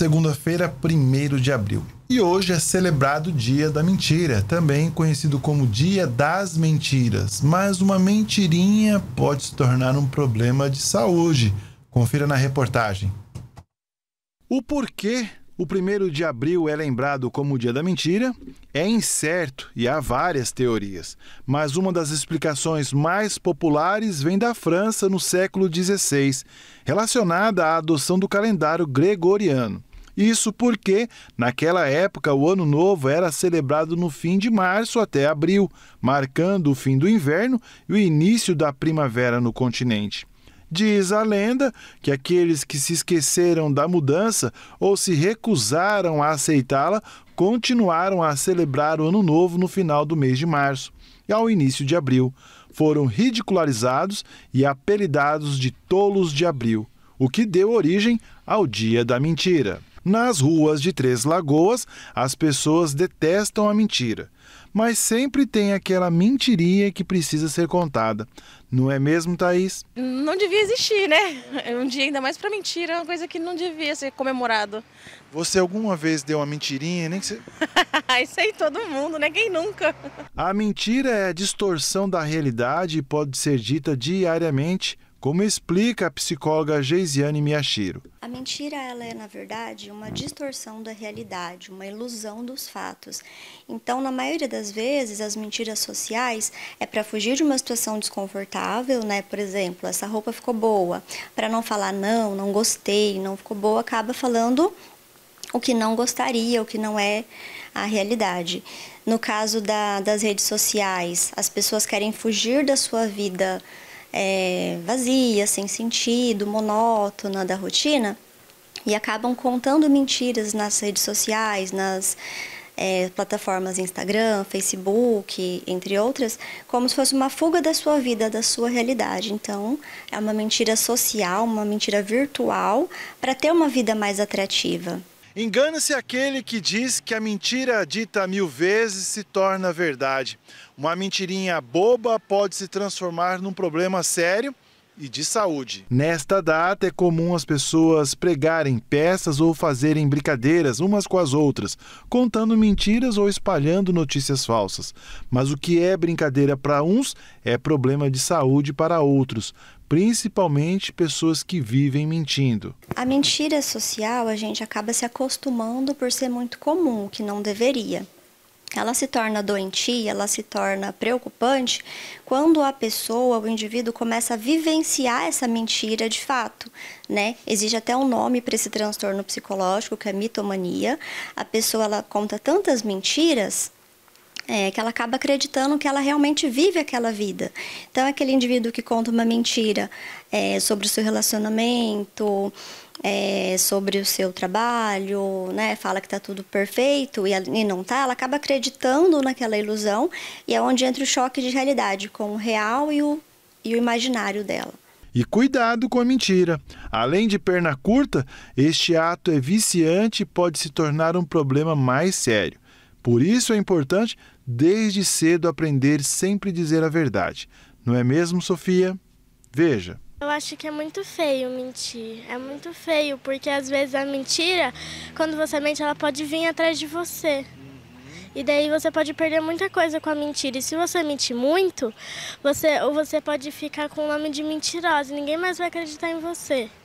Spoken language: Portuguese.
segunda-feira, 1 de abril. E hoje é celebrado o Dia da Mentira, também conhecido como Dia das Mentiras. Mas uma mentirinha pode se tornar um problema de saúde. Confira na reportagem. O porquê o 1 de abril é lembrado como o Dia da Mentira é incerto e há várias teorias. Mas uma das explicações mais populares vem da França no século XVI, relacionada à adoção do calendário gregoriano. Isso porque, naquela época, o Ano Novo era celebrado no fim de março até abril, marcando o fim do inverno e o início da primavera no continente. Diz a lenda que aqueles que se esqueceram da mudança ou se recusaram a aceitá-la continuaram a celebrar o Ano Novo no final do mês de março e ao início de abril. Foram ridicularizados e apelidados de tolos de abril, o que deu origem ao Dia da Mentira. Nas ruas de Três Lagoas, as pessoas detestam a mentira, mas sempre tem aquela mentirinha que precisa ser contada. Não é mesmo, Thaís? Não devia existir, né? Um dia ainda mais para mentira, é uma coisa que não devia ser comemorado. Você alguma vez deu uma mentirinha, nem que você... Isso aí todo mundo, né? Quem nunca? A mentira é a distorção da realidade e pode ser dita diariamente como explica a psicóloga Geisiane Miyashiro. A mentira ela é, na verdade, uma distorção da realidade, uma ilusão dos fatos. Então, na maioria das vezes, as mentiras sociais é para fugir de uma situação desconfortável, né? Por exemplo, essa roupa ficou boa, para não falar não, não gostei, não ficou boa, acaba falando o que não gostaria, o que não é a realidade. No caso da, das redes sociais, as pessoas querem fugir da sua vida é, vazia, sem sentido, monótona da rotina e acabam contando mentiras nas redes sociais, nas é, plataformas Instagram, Facebook, entre outras, como se fosse uma fuga da sua vida, da sua realidade. Então, é uma mentira social, uma mentira virtual para ter uma vida mais atrativa. Engana-se aquele que diz que a mentira dita mil vezes se torna verdade. Uma mentirinha boba pode se transformar num problema sério e de saúde. Nesta data é comum as pessoas pregarem peças ou fazerem brincadeiras umas com as outras, contando mentiras ou espalhando notícias falsas. Mas o que é brincadeira para uns é problema de saúde para outros principalmente pessoas que vivem mentindo. A mentira social a gente acaba se acostumando por ser muito comum, que não deveria. Ela se torna doentia, ela se torna preocupante quando a pessoa, o indivíduo, começa a vivenciar essa mentira de fato. Né? Exige até um nome para esse transtorno psicológico, que é mitomania. A pessoa ela conta tantas mentiras é, que ela acaba acreditando que ela realmente vive aquela vida. Então, é aquele indivíduo que conta uma mentira é, sobre o seu relacionamento, é, sobre o seu trabalho, né? Fala que está tudo perfeito e, e não está, ela acaba acreditando naquela ilusão e é onde entra o choque de realidade com o real e o, e o imaginário dela. E cuidado com a mentira. Além de perna curta, este ato é viciante e pode se tornar um problema mais sério. Por isso é importante desde cedo aprender sempre dizer a verdade. Não é mesmo, Sofia? Veja. Eu acho que é muito feio mentir. É muito feio, porque às vezes a mentira, quando você mente, ela pode vir atrás de você. E daí você pode perder muita coisa com a mentira. E se você mentir muito, você ou você pode ficar com o nome de mentirosa. Ninguém mais vai acreditar em você.